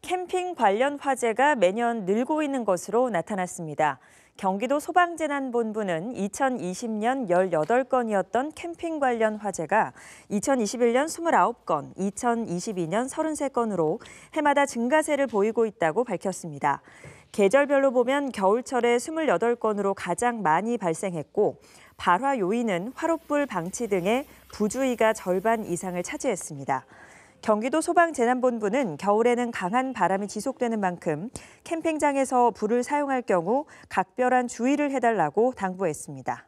캠핑 관련 화재가 매년 늘고 있는 것으로 나타났습니다. 경기도 소방재난본부는 2020년 18건이었던 캠핑 관련 화재가 2021년 29건, 2022년 33건으로 해마다 증가세를 보이고 있다고 밝혔습니다. 계절별로 보면 겨울철에 28건으로 가장 많이 발생했고 발화 요인은 화롯불 방치 등의 부주의가 절반 이상을 차지했습니다. 경기도 소방재난본부는 겨울에는 강한 바람이 지속되는 만큼 캠핑장에서 불을 사용할 경우 각별한 주의를 해달라고 당부했습니다.